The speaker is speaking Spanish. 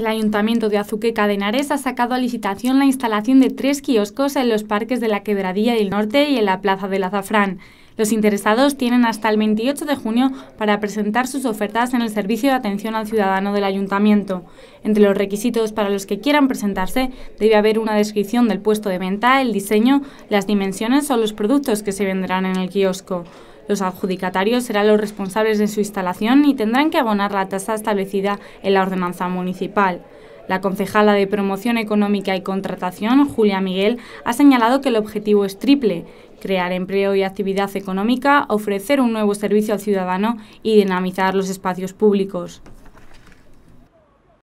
El Ayuntamiento de Azuqueca de Henares ha sacado a licitación la instalación de tres kioscos en los parques de la Quebradilla del Norte y en la Plaza del Azafrán. Los interesados tienen hasta el 28 de junio para presentar sus ofertas en el Servicio de Atención al Ciudadano del Ayuntamiento. Entre los requisitos para los que quieran presentarse debe haber una descripción del puesto de venta, el diseño, las dimensiones o los productos que se venderán en el kiosco. Los adjudicatarios serán los responsables de su instalación y tendrán que abonar la tasa establecida en la ordenanza municipal. La concejala de Promoción Económica y Contratación, Julia Miguel, ha señalado que el objetivo es triple, crear empleo y actividad económica, ofrecer un nuevo servicio al ciudadano y dinamizar los espacios públicos.